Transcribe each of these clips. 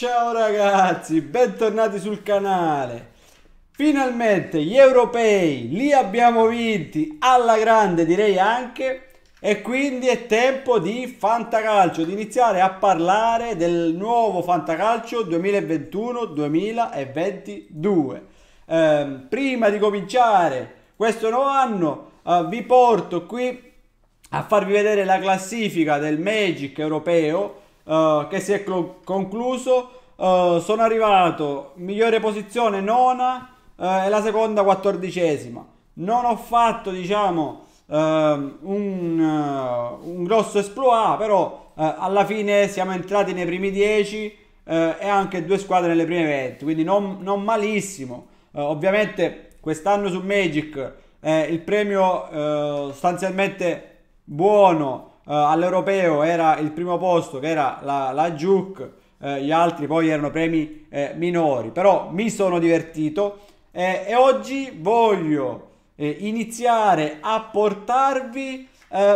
Ciao ragazzi, bentornati sul canale. Finalmente gli europei li abbiamo vinti alla grande, direi anche, e quindi è tempo di fantacalcio, di iniziare a parlare del nuovo fantacalcio 2021-2022. Eh, prima di cominciare questo nuovo anno, eh, vi porto qui a farvi vedere la classifica del Magic europeo eh, che si è cl- concluso. Uh, sono arrivato migliore posizione nona uh, e la seconda quattordicesima. Non ho fatto, diciamo, ehm, un, un, grosso esploit, però alla fine siamo entrati nei primi 10 e anche due squadre nelle prime 20, quindi non, non malissimo. ovviamente quest'anno su Magic il premio sostanzialmente buono eh, all'europeo era il primo posto che era la, la Juke, eh, gli altri poi erano premi eh, minori, però mi sono divertito e oggi voglio iniziare a portarvi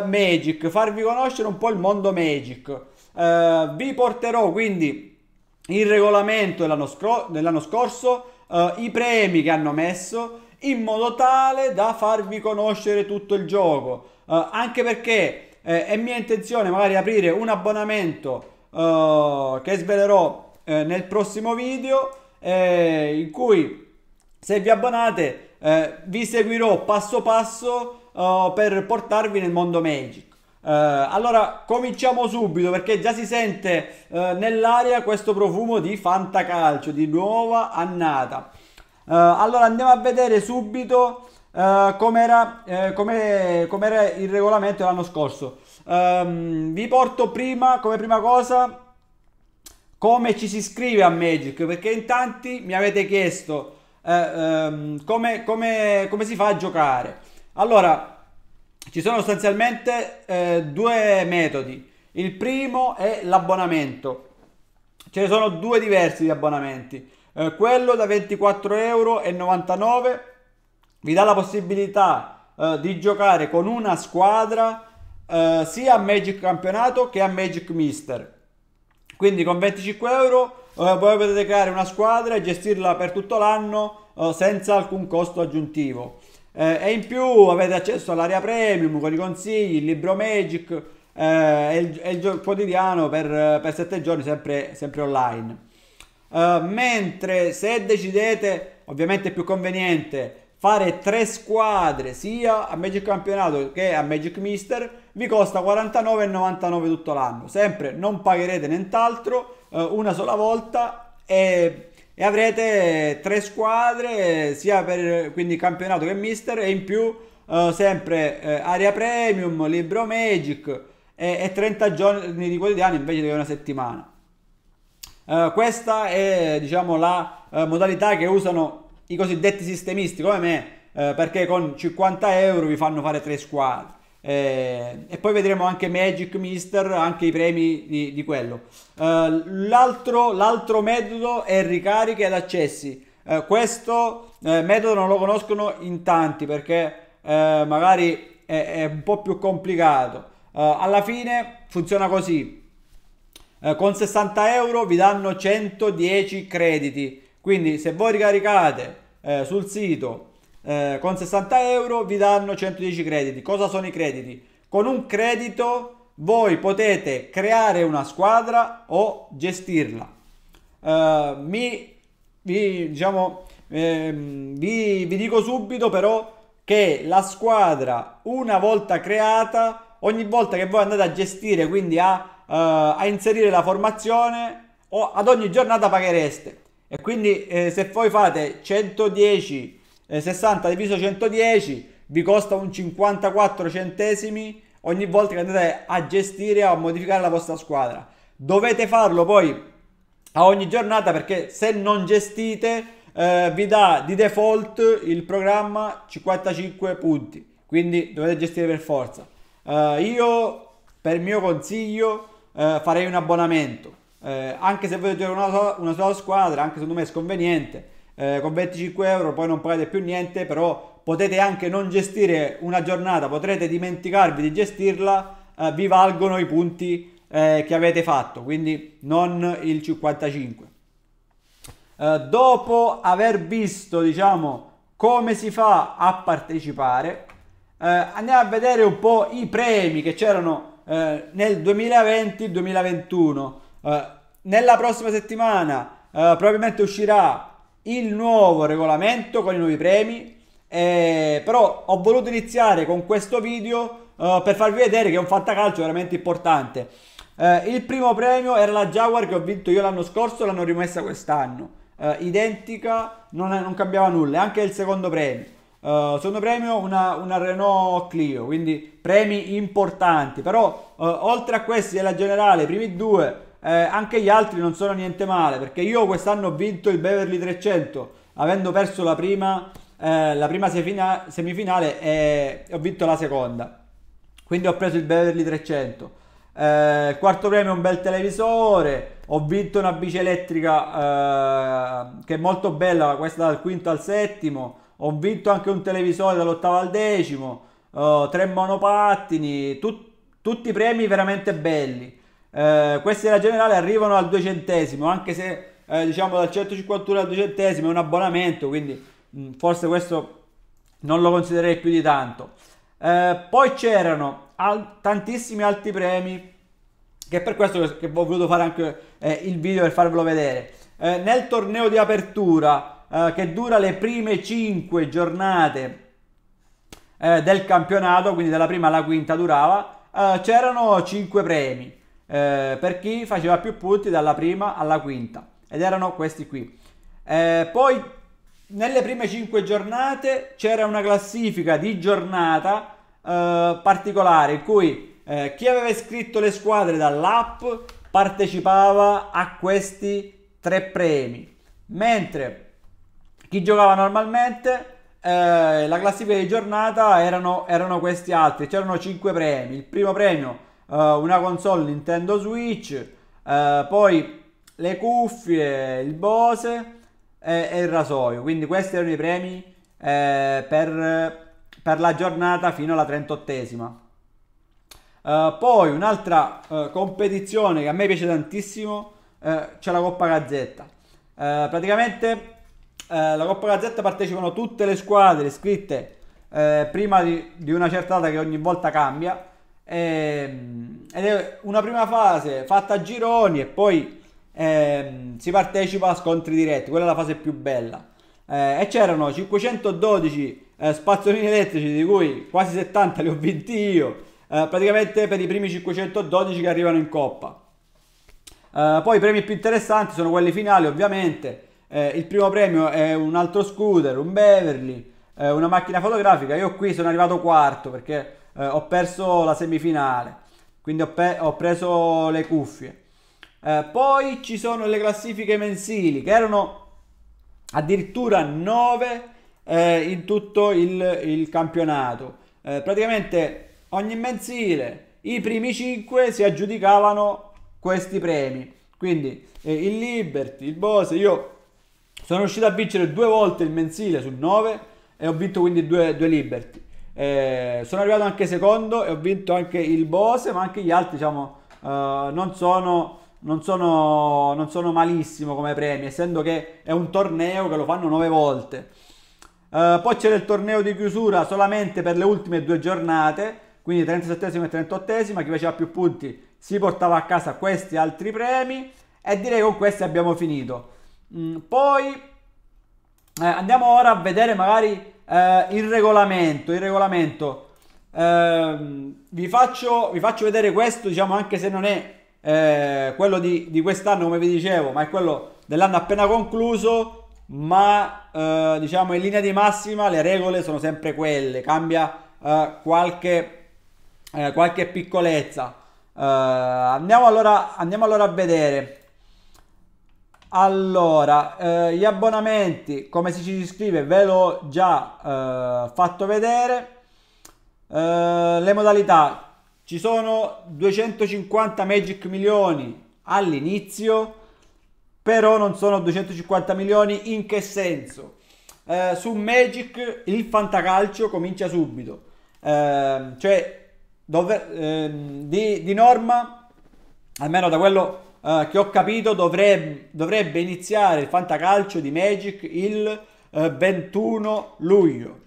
Magic, farvi conoscere un po' il mondo Magic. Uh, vi porterò quindi il regolamento dell'anno, scro- dell'anno scorso, uh, i premi che hanno messo, in modo tale da farvi conoscere tutto il gioco. Uh, anche perché eh, è mia intenzione magari aprire un abbonamento eh, che svelerò eh, nel prossimo video eh, in cui se vi abbonate eh, vi seguirò passo passo eh, per portarvi nel mondo Magic. allora cominciamo subito perché già si sente nell'aria questo profumo di fantacalcio, di nuova annata. allora andiamo a vedere subito Uh, com'era, eh, com'era, com'era, il regolamento l'anno scorso. Um, vi porto prima, come prima cosa, come ci si scrive a Magic, perché in tanti mi avete chiesto uh, um, come, come, come, si fa a giocare. Allora, ci sono sostanzialmente uh, due metodi. Il primo è l'abbonamento. Ce ne sono due diversi di abbonamenti. quello da 24,99 euro vi dà la possibilità eh, di giocare con una squadra eh, sia a Magic Campionato che a Magic Mister. Quindi con 25 euro eh, voi potete creare una squadra e gestirla per tutto l'anno eh, senza alcun costo aggiuntivo. Eh, e in più avete accesso all'area premium con i consigli, il libro Magic eh, e il, e il quotidiano per, 7 giorni sempre, sempre online. mentre se decidete, ovviamente è più conveniente, fare tre squadre sia a Magic Campionato che a Magic Mister vi costa 49,99 tutto l'anno. Sempre non pagherete nient'altro eh, una sola volta e, e, avrete tre squadre sia per quindi campionato che mister e in più eh, sempre eh, area premium, libro Magic e, e 30 giorni di quotidiani invece di una settimana. Eh, questa è diciamo la eh, modalità che usano i cosiddetti sistemisti come me, eh, perché con 50 euro vi fanno fare tre squadre. Eh, e poi vedremo anche Magic Mister, anche i premi di, di quello. Eh, l'altro, l'altro, metodo è ricariche ed accessi. Eh, questo eh, metodo non lo conoscono in tanti perché eh, magari è, è, un po' più complicato. alla fine funziona così. con 60 euro vi danno 110 crediti quindi se voi ricaricate eh, sul sito eh, con 60 euro vi danno 110 crediti. Cosa sono i crediti? Con un credito voi potete creare una squadra o gestirla. Eh, mi, vi, diciamo, ehm, vi, vi dico subito però che la squadra una volta creata, ogni volta che voi andate a gestire, quindi a, eh, a inserire la formazione, o ad ogni giornata paghereste. E quindi eh, se voi fate 110, eh, 60 diviso 110 vi costa un 54 centesimi ogni volta che andate a gestire o a modificare la vostra squadra. Dovete farlo poi a ogni giornata perché se non gestite eh, vi dà di default il programma 55 punti. Quindi dovete gestire per forza. Uh, io per mio consiglio uh, farei un abbonamento eh, anche se volete giocare una, una sola squadra, anche secondo me è sconveniente, eh, con 25 euro poi non pagate più niente, però potete anche non gestire una giornata, potrete dimenticarvi di gestirla, eh, vi valgono i punti eh, che avete fatto, quindi non il 55. Eh, dopo aver visto, diciamo, come si fa a partecipare, eh, andiamo a vedere un po' i premi che c'erano nel 2020-2021. Eh, nella prossima settimana uh, probabilmente uscirà il nuovo regolamento con i nuovi premi, eh, però ho voluto iniziare con questo video uh, per farvi vedere che è un fantacalcio veramente importante. il primo premio era la Jaguar che ho vinto io l'anno scorso, l'hanno rimessa quest'anno. identica, non, è, non, cambiava nulla, anche il secondo premio. Uh, secondo premio una, una, Renault Clio, quindi premi importanti, però uh, oltre a questi della generale, i primi due eh, anche gli altri non sono niente male, perché io quest'anno ho vinto il Beverly 300, avendo perso la prima, eh, la prima semifina- semifinale e ho vinto la seconda. Quindi ho preso il Beverly 300. Eh, il quarto premio è un bel televisore. Ho vinto una bici elettrica eh, che è molto bella, questa dal quinto al settimo. Ho vinto anche un televisore dall'ottavo al decimo. Eh, tre monopattini, tut- tutti premi veramente belli. Eh, questi della generale arrivano al duecentesimo, anche se eh, diciamo dal 151 al duecentesimo è un abbonamento, quindi mh, mm, forse questo non lo considererei più di tanto. Eh, poi c'erano al- tantissimi altri premi, che per questo che ho voluto fare anche eh, il video per farvelo vedere. Eh, nel torneo di apertura, che dura le prime 5 giornate del campionato, quindi dalla prima alla quinta durava, c'erano 5 premi eh, per chi faceva più punti dalla prima alla quinta ed erano questi qui. Eh, poi nelle prime 5 giornate c'era una classifica di giornata eh, particolare in cui eh, chi aveva iscritto le squadre dall'app partecipava a questi tre premi, mentre chi giocava normalmente eh, la classifica di giornata erano, erano, questi altri, c'erano 5 premi. Il primo premio uh, una console Nintendo Switch, uh, poi le cuffie, il Bose e, e, il rasoio. Quindi questi erano i premi eh, per, per, la giornata fino alla 38esima. Uh, eh, poi un'altra competizione che a me piace tantissimo c'è la Coppa Gazzetta. praticamente la Coppa Gazzetta partecipano tutte le squadre iscritte eh, prima di, di, una certa data che ogni volta cambia. Ehm, ed è una prima fase fatta a gironi e poi ehm, si partecipa a scontri diretti, quella è la fase più bella. Eh, e c'erano 512 eh, spazzolini elettrici, di cui quasi 70 li ho vinti io, eh, praticamente per i primi 512 che arrivano in coppa. Eh, poi i premi più interessanti sono quelli finali, ovviamente. Eh, il primo premio è un altro scooter, un Beverly, eh, una macchina fotografica. Io qui sono arrivato quarto perché eh, ho perso la semifinale, quindi ho, pe- ho preso le cuffie. Eh, poi ci sono le classifiche mensili che erano addirittura 9 eh, in tutto il, il campionato. Eh, praticamente ogni mensile i primi 5 si aggiudicavano questi premi. Quindi eh, il Liberty, il Bose, io sono riuscito a vincere due volte il mensile su 9 e ho vinto quindi due, due Liberty. Eh, sono arrivato anche secondo e ho vinto anche il Bose, ma anche gli altri, diciamo, eh, non, sono, non, sono, non, sono, malissimo come premi, essendo che è un torneo che lo fanno nove volte. Eh, poi c'era il torneo di chiusura solamente per le ultime due giornate, quindi 37 e 38, chi faceva più punti si portava a casa questi altri premi e direi che con questi abbiamo finito. Mm, poi eh, andiamo ora a vedere magari eh, il regolamento, il regolamento eh, vi, faccio, vi, faccio, vedere questo, diciamo anche se non è eh, quello di, di quest'anno come vi dicevo, ma è quello dell'anno appena concluso, ma eh, diciamo in linea di massima le regole sono sempre quelle, cambia eh, qualche, eh, qualche, piccolezza. Eh, andiamo allora, andiamo, allora, a vedere. Allora, eh, gli abbonamenti, come si ci scrive, ve l'ho già eh, fatto vedere. Eh, le modalità, ci sono 250 Magic milioni all'inizio, però non sono 250 milioni in che senso? Eh, su Magic il fantacalcio comincia subito, ehm, cioè dove, ehm, di, di norma, almeno da quello eh, che ho capito dovrebbe, dovrebbe, iniziare il fantacalcio di Magic il eh, 21 luglio.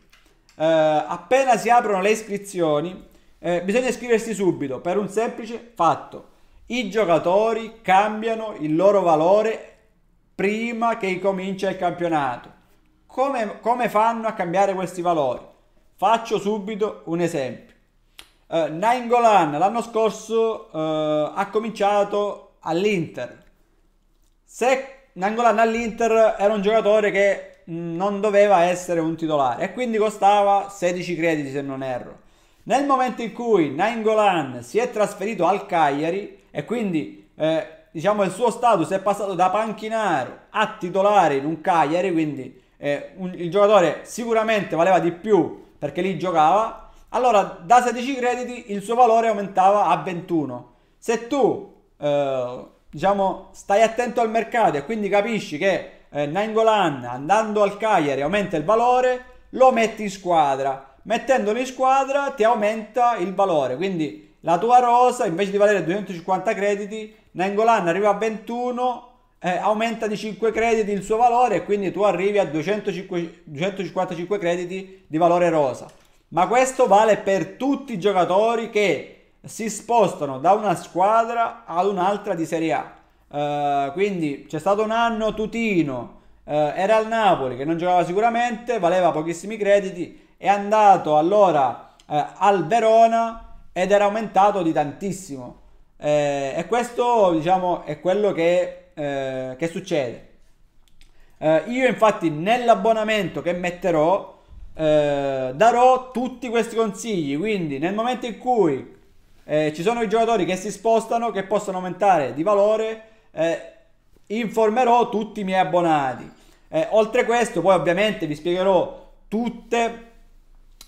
Eh, appena si aprono le iscrizioni, eh, bisogna iscriversi subito per un semplice fatto. I giocatori cambiano il loro valore prima che comincia il campionato. Come, come, fanno a cambiare questi valori? Faccio subito un esempio. Uh, eh, Golan l'anno scorso uh, ha cominciato all'Inter. Se Nangolan all'Inter era un giocatore che non doveva essere un titolare e quindi costava 16 crediti se non erro. Nel momento in cui Nangolan si è trasferito al Cagliari e quindi eh, diciamo il suo status è passato da panchinaro a titolare in un Cagliari, quindi eh, un, il giocatore sicuramente valeva di più perché lì giocava, allora da 16 crediti il suo valore aumentava a 21. Se tu eh, diciamo, stai attento al mercato e quindi capisci che eh, Nangolan andando al Cagliari aumenta il valore, lo metti in squadra. Mettendolo in squadra ti aumenta il valore, quindi la tua rosa invece di valere 250 crediti, Nangolan arriva a 21, eh, aumenta di 5 crediti il suo valore e quindi tu arrivi a 205, 255 crediti di valore rosa. Ma questo vale per tutti i giocatori che si spostano da una squadra ad un'altra di Serie A. Uh, quindi c'è stato un anno tutino, uh, era al Napoli che non giocava sicuramente, valeva pochissimi crediti, è andato allora uh, al Verona ed era aumentato di tantissimo. e questo diciamo è quello che, che succede. io infatti nell'abbonamento che metterò darò tutti questi consigli, quindi nel momento in cui eh, ci sono i giocatori che si spostano, che possono aumentare di valore. Eh, informerò tutti i miei abbonati. Eh, oltre questo, poi ovviamente vi spiegherò tutte,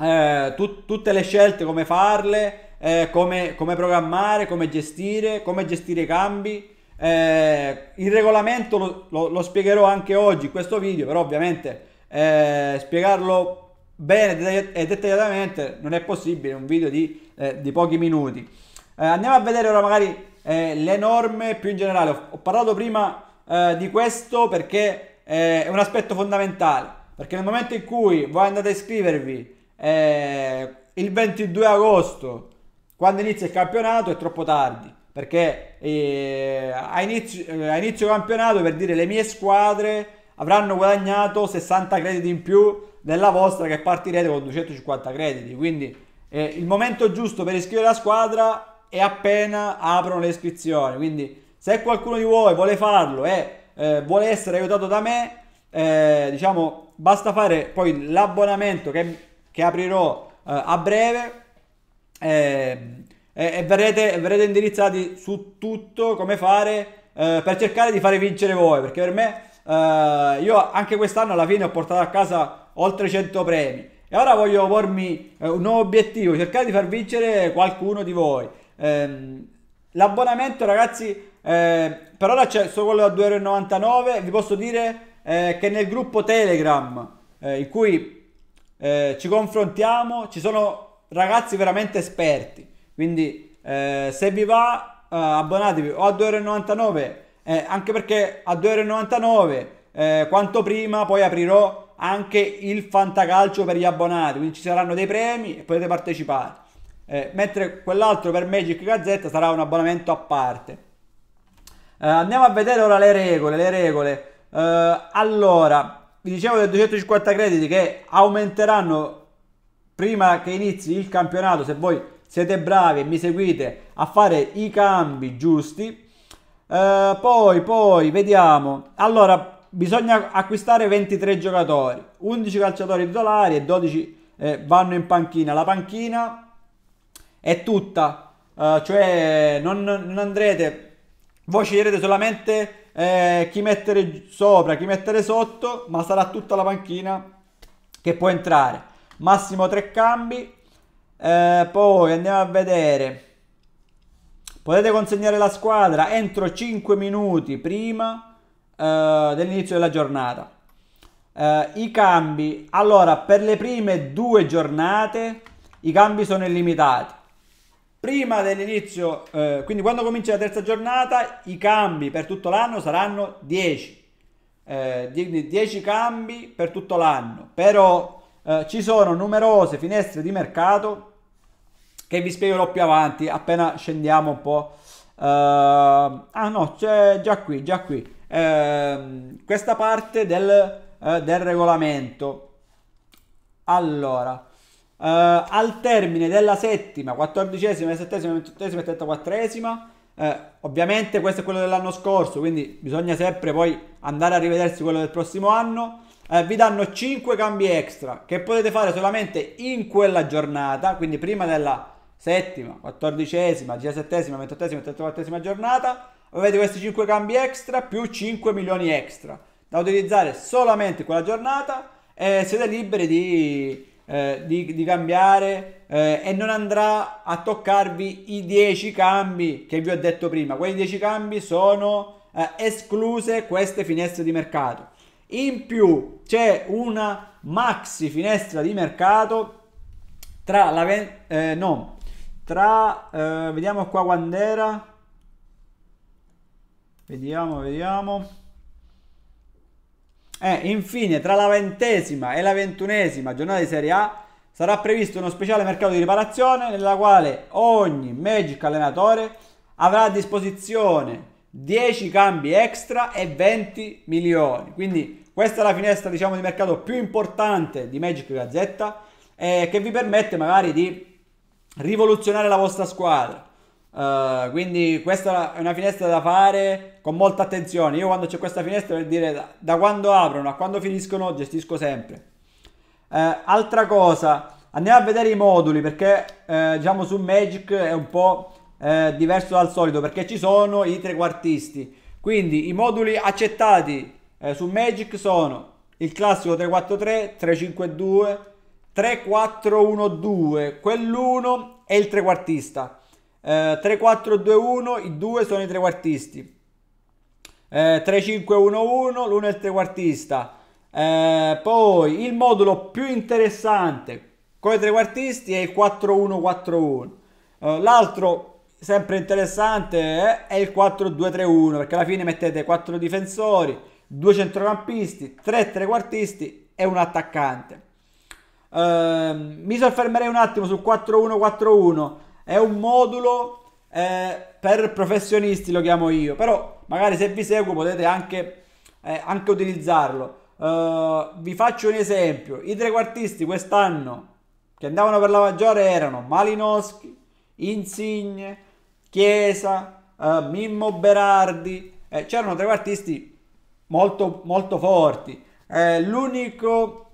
eh, tu, tutte le scelte, come farle, eh, come, come, programmare, come gestire, come gestire i cambi. Eh, il regolamento lo, lo, lo, spiegherò anche oggi in questo video, però ovviamente eh, spiegarlo bene e eh, dettagliatamente non è possibile un video di, eh, di pochi minuti. Eh, andiamo a vedere ora magari eh, le norme più in generale. Ho, ho parlato prima eh, di questo perché eh, è un aspetto fondamentale, perché nel momento in cui voi andate a iscrivervi il 22 agosto, quando inizia il campionato, è troppo tardi. Perché a inizio, a inizio campionato, per dire le mie squadre, avranno guadagnato 60 crediti in più della vostra che partirete con 250 crediti. Quindi eh, il momento giusto per iscrivere la squadra è appena aprono le iscrizioni. Quindi se qualcuno di voi vuole farlo e eh, vuole essere aiutato da me, eh, diciamo basta fare poi l'abbonamento che, che aprirò eh, a breve. Eh, e verrete, verrete, indirizzati su tutto come fare eh, per cercare di fare vincere voi perché per me eh, io anche quest'anno alla fine ho portato a casa oltre 100 premi. E ora voglio pormi eh, un nuovo obiettivo, cercare di far vincere qualcuno di voi. Eh, l'abbonamento, ragazzi, eh, per ora c'è solo quello a 2,99€. Vi posso dire eh, che nel gruppo Telegram, eh, in cui ci confrontiamo, ci sono ragazzi veramente esperti. Quindi se vi va, abbonatevi o a 2,99€ eh, anche perché a 2,99€ eh, quanto prima poi aprirò anche il fantacalcio per gli abbonati, quindi ci saranno dei premi e potete partecipare. Eh, mentre quell'altro per Magic Gazzetta sarà un abbonamento a parte. Eh, andiamo a vedere ora le regole. Le regole. Eh, allora, vi dicevo dei 250 crediti che aumenteranno prima che inizi il campionato, se voi siete bravi e mi seguite a fare i cambi giusti, eh, poi, poi, vediamo. Allora, bisogna acquistare 23 giocatori, 11 calciatori titolari e 12 eh, vanno in panchina. La panchina è tutta, uh, cioè non, non, andrete, voi sceglierete solamente eh, chi mettere sopra, chi mettere sotto, ma sarà tutta la panchina che può entrare. Massimo tre cambi. Eh, poi andiamo a vedere Potete consegnare la squadra entro 5 minuti prima eh, dell'inizio della giornata. Eh, I cambi, allora per le prime due giornate i cambi sono illimitati. Prima dell'inizio, eh, quindi quando comincia la terza giornata, i cambi per tutto l'anno saranno 10. 10 eh, cambi per tutto l'anno, però eh, ci sono numerose finestre di mercato che vi spiegherò più avanti appena scendiamo un po'. Uh, ah no, c'è già qui, già qui. Uh, questa parte del, uh, del regolamento. Allora, eh, al termine della settima, quattordicesima, settesima, ventottesima e trentaquattresima, ovviamente questo è quello dell'anno scorso, quindi bisogna sempre poi andare a rivedersi quello del prossimo anno. Eh, vi danno 5 cambi extra che potete fare solamente in quella giornata, quindi prima della settima, quattordicesima, diciassettesima, ventottesima, trentaquattresima giornata avete questi 5 cambi extra più 5 milioni extra da utilizzare solamente quella giornata e siete liberi di, eh, di, di cambiare eh, e non andrà a toccarvi i 10 cambi che vi ho detto prima. Quei 10 cambi sono eh, escluse queste finestre di mercato. In più c'è una maxi finestra di mercato tra la 20, eh, no, tra, eh, vediamo qua quando era. Vediamo, vediamo. Eh, infine, tra la ventesima e la ventunesima giornata di Serie A sarà previsto uno speciale mercato di riparazione nella quale ogni Magic allenatore avrà a disposizione 10 cambi extra e 20 milioni. Quindi questa è la finestra diciamo, di mercato più importante di Magic Gazzetta eh, che vi permette magari di rivoluzionare la vostra squadra. Uh, quindi questa è una finestra da fare con molta attenzione. Io quando c'è questa finestra per dire da, da quando aprono a quando finiscono gestisco sempre. Uh, altra cosa, andiamo a vedere i moduli perché uh, diciamo su Magic è un po' diverso dal solito perché ci sono i trequartisti. Quindi i moduli accettati su Magic sono il classico 343, 352, 3-4-1-2, quell'1 è il trequartista. Eh, 3-4-2-1, i due sono i trequartisti. Eh, 3-5-1-1, l'uno è il trequartista. Eh, poi il modulo più interessante con i trequartisti è il 4-1-4-1. Eh, l'altro sempre interessante eh, è il 4-2-3-1 perché alla fine mettete 4 difensori, 2 centrocampisti, 3 trequartisti e un attaccante. Ehm, mi soffermerei un attimo sul 4141, è un modulo eh, per professionisti, lo chiamo io, però magari se vi seguo potete anche, eh, anche utilizzarlo. Eh, vi faccio un esempio, i trequartisti quest'anno che andavano per la maggiore erano Malinowski, Insigne, Chiesa, eh, Mimmo Berardi, eh, c'erano trequartisti molto, molto forti. Eh, l'unico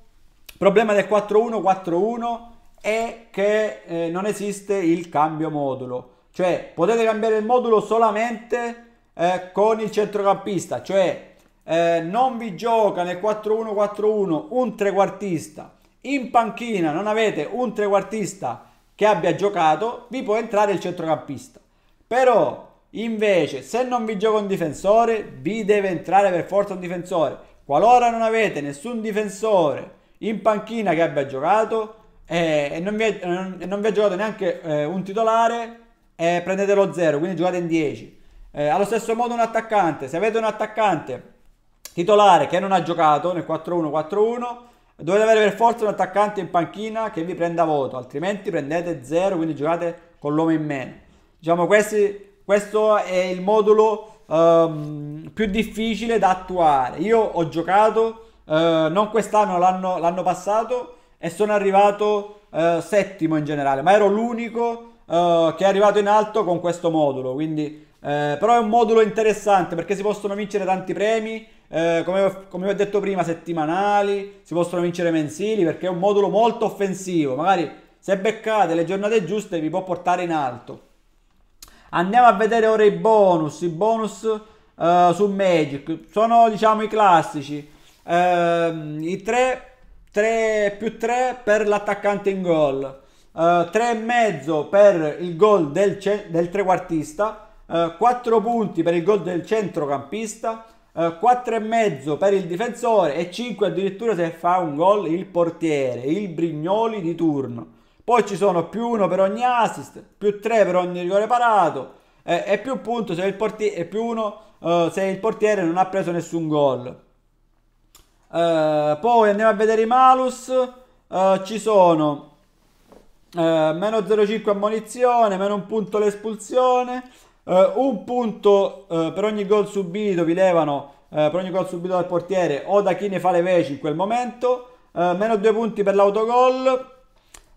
problema del 4-1-4-1 è che eh, non esiste il cambio modulo. Cioè potete cambiare il modulo solamente eh, con il centrocampista, cioè eh, non vi gioca nel 4-1-4-1 un trequartista. In panchina non avete un trequartista che abbia giocato, vi può entrare il centrocampista. Però invece se non vi gioca un difensore, vi deve entrare per forza un difensore. Qualora non avete nessun difensore in panchina che abbia giocato e non vi, è, non, vi, è, giocato neanche eh, un titolare, eh, prendete lo 0, quindi giocate in 10. Eh, allo stesso modo un attaccante, se avete un attaccante titolare che non ha giocato nel 4-1-4-1, dovete avere per forza un attaccante in panchina che vi prenda voto, altrimenti prendete 0, quindi giocate con l'uomo in meno. Diciamo questi, questo è il modulo ehm, più difficile da attuare. Io ho giocato eh, non quest'anno, l'anno, l'anno, passato, e sono arrivato eh, settimo in generale, ma ero l'unico eh, che è arrivato in alto con questo modulo, quindi, eh, però è un modulo interessante perché si possono vincere tanti premi, eh, come, come ho detto prima, settimanali, si possono vincere mensili perché è un modulo molto offensivo, magari se beccate le giornate giuste vi può portare in alto. Andiamo a vedere ora i bonus, i bonus uh, su Magic, sono diciamo i classici, Ehm, i 3, 3 più 3 per l'attaccante in gol, 3,5 eh, per il gol del, del trequartista, 4 eh, punti per il gol del centrocampista, 4,5 eh, per il difensore e 5 addirittura se fa un gol il portiere, il Brignoli di turno. Poi ci sono più 1 per ogni assist, più 3 per ogni rigore parato e più punto se portiere, più 1 se il portiere non ha preso nessun gol. Uh, poi andiamo a vedere i malus. Uh, ci sono uh, meno 0,5 ammonizione, meno un punto l'espulsione, un punto per ogni gol subito vi levano per ogni gol subito dal portiere o da chi ne fa le veci in quel momento, meno due punti per l'autogol,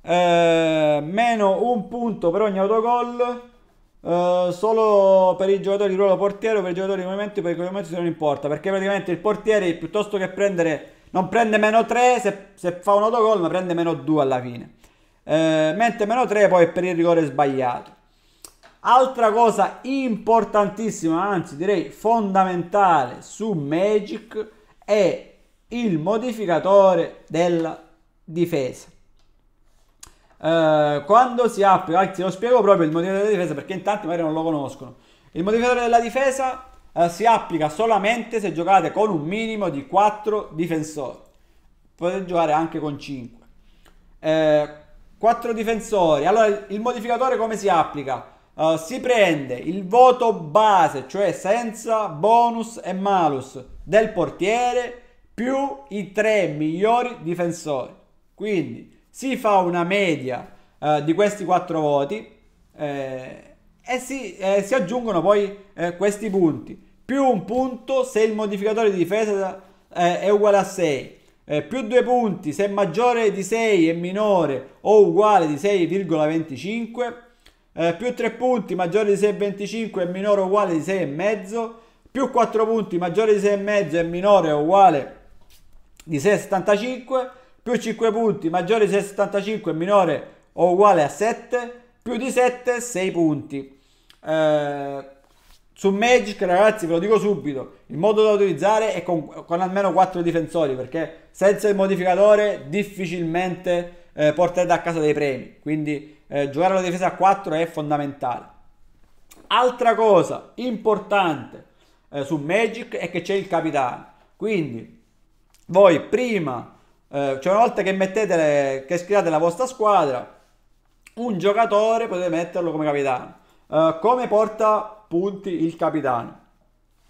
meno un punto per ogni autogol. Eh, solo per i giocatori di ruolo portiere o per i giocatori di movimento per i movimenti non importa perché praticamente il portiere piuttosto che prendere non prende meno 3 se, se fa un autogol ma prende meno 2 alla fine uh, eh, mentre meno 3 poi è per il rigore sbagliato altra cosa importantissima anzi direi fondamentale su Magic è il modificatore della difesa eh, quando si applica, anzi ah, lo spiego proprio il motivatore della difesa perché in tanti magari non lo conoscono. Il motivatore della difesa eh, si applica solamente se giocate con un minimo di 4 difensori. Potete giocare anche con 5. Eh, 4 difensori. Allora il modificatore come si applica? Uh, si prende il voto base, cioè senza bonus e malus del portiere più i tre migliori difensori. Quindi si fa una media eh, di questi quattro voti eh, e si, eh, si, aggiungono poi eh, questi punti. Più un punto se il modificatore di difesa eh, è uguale a 6. Eh, più due punti se maggiore di 6 e minore o uguale di 6,25. più tre punti maggiore di 6,25 e minore o uguale di 6,5. Più 4 punti maggiore di 6,5 e minore o uguale di 6,75 più 5 punti maggiore di 6,75 minore o uguale a 7 più di 7 6 punti eh, su Magic ragazzi ve lo dico subito il modo da utilizzare è con, con almeno 4 difensori perché senza il modificatore difficilmente eh, porterete a casa dei premi quindi eh, giocare la difesa a 4 è fondamentale altra cosa importante eh, su Magic è che c'è il capitano quindi voi prima eh, cioè una volta che mettete, le, che scrivete la vostra squadra, un giocatore potete metterlo come capitano. Uh, come porta punti il capitano?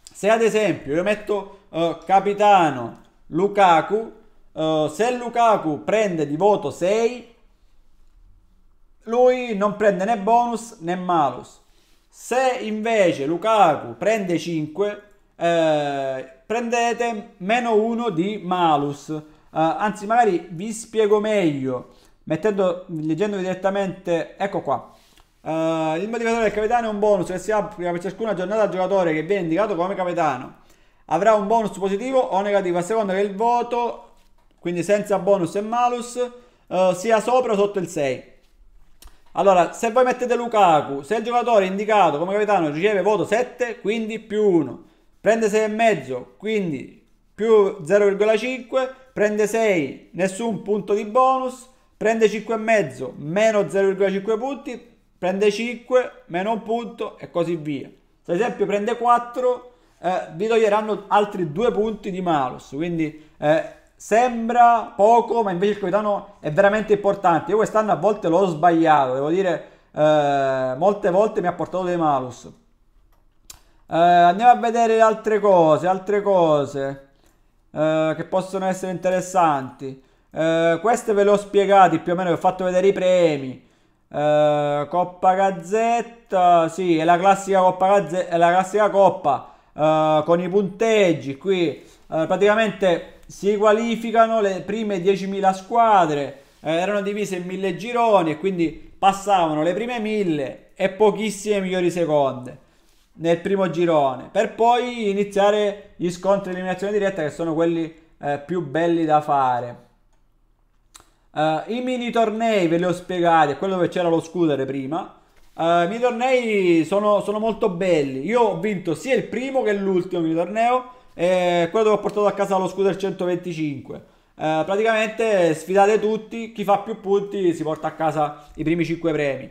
Se ad esempio io metto uh, capitano Lukaku, uh, se Lukaku prende di voto 6, lui non prende né bonus né malus. Se invece Lukaku prende 5, eh, prendete meno 1 di malus. Eh, anzi, magari vi spiego meglio, mettendo, leggendovi direttamente, ecco qua. Uh, il motivatore del capitano è un bonus che si applica per ciascuna giornata al giocatore che viene indicato come capitano. Avrà un bonus positivo o negativo a seconda che il voto, quindi senza bonus e malus, uh, sia sopra o sotto il 6. Allora, se voi mettete Lukaku, se il giocatore indicato come capitano riceve voto 7, quindi più 1, prende 6,5, quindi più 0,5 prende 6, nessun punto di bonus, prende 5,5, meno 0,5 punti, prende 5, meno un punto e così via. Se ad esempio prende 4, eh, vi toglieranno altri 2 punti di malus, quindi eh, sembra poco, ma invece il capitano è veramente importante. Io quest'anno a volte l'ho sbagliato, devo dire, eh, molte volte mi ha portato dei malus. Eh, andiamo a vedere altre cose, altre cose. Eh, che possono essere interessanti. Eh, queste ve le ho spiegate più o meno, vi ho fatto vedere i premi. Eh, Coppa Gazzetta, sì, è la classica Coppa, Gazzetta, è la classica Coppa eh, con i punteggi. Qui eh, praticamente si qualificano le prime 10.000 squadre, erano divise in 1.000 gironi e quindi passavano le prime 1.000 e pochissime migliori seconde nel primo girone, per poi iniziare gli scontri di eliminazione diretta che sono quelli eh, più belli da fare. Uh, I mini tornei ve li ho spiegati, è quello dove c'era lo scooter prima. Uh, I mini tornei sono, sono, molto belli. Io ho vinto sia il primo che l'ultimo mini torneo, eh, quello dove ho portato a casa lo scooter 125. Uh, eh, praticamente sfidate tutti, chi fa più punti si porta a casa i primi 5 premi.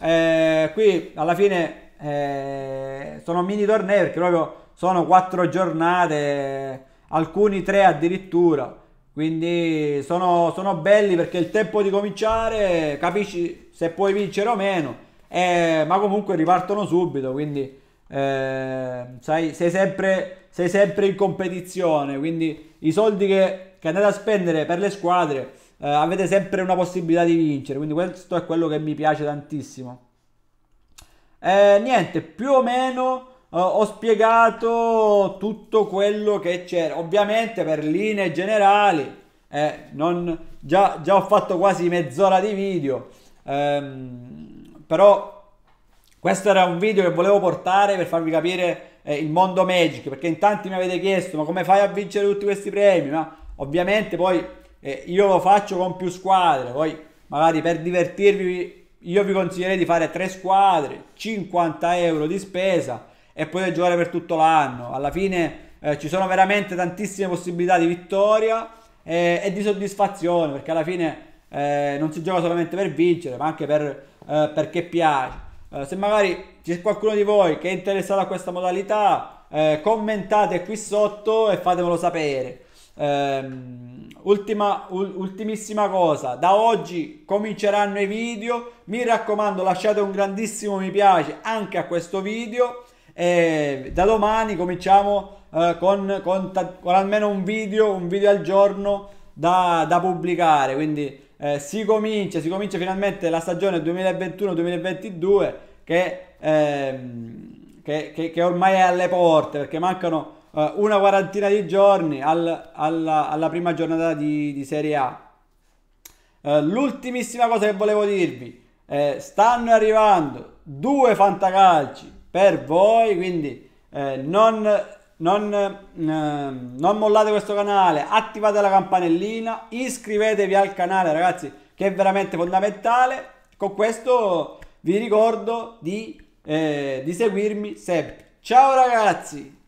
Eh, qui alla fine eh, sono mini tornei perché proprio sono quattro giornate, alcuni tre addirittura. Quindi sono, sono, belli perché il tempo di cominciare capisci se puoi vincere o meno, eh, ma comunque ripartono subito, quindi eh, sai, sei, sempre, sei, sempre, in competizione, quindi i soldi che, che andate a spendere per le squadre eh, avete sempre una possibilità di vincere, quindi questo è quello che mi piace tantissimo. Eh, niente, più o meno eh, ho spiegato tutto quello che c'era. Ovviamente per linee generali, eh, non, già, già, ho fatto quasi mezz'ora di video, ehm, però questo era un video che volevo portare per farvi capire eh, il mondo Magic, perché in tanti mi avete chiesto ma come fai a vincere tutti questi premi? Ma ovviamente poi eh, io lo faccio con più squadre, poi magari per divertirvi io vi consiglierei di fare tre squadre, 50 euro di spesa e potete giocare per tutto l'anno. Alla fine eh, ci sono veramente tantissime possibilità di vittoria eh, e di soddisfazione perché alla fine eh, non si gioca solamente per vincere ma anche per, eh, perché piace. Eh, se magari c'è qualcuno di voi che è interessato a questa modalità, eh, commentate qui sotto e fatemelo sapere. Ehm, ultima, ultimissima cosa, da oggi cominceranno i video. Mi raccomando, lasciate un grandissimo mi piace anche a questo video. E da domani cominciamo eh, con, con, con, almeno un video, un video al giorno da, da pubblicare. Quindi eh, si, comincia, si comincia finalmente la stagione 2021-2022 che, ehm, che, che, che ormai è alle porte perché mancano eh, una quarantina di giorni al, alla, alla, prima giornata di, di Serie A. Eh, l'ultimissima cosa che volevo dirvi, eh, stanno arrivando due fantacalci per voi, quindi eh, non, non, ehm, non mollate questo canale, attivate la campanellina, iscrivetevi al canale ragazzi che è veramente fondamentale. Con questo vi ricordo di, eh, di seguirmi sempre. Ciao ragazzi!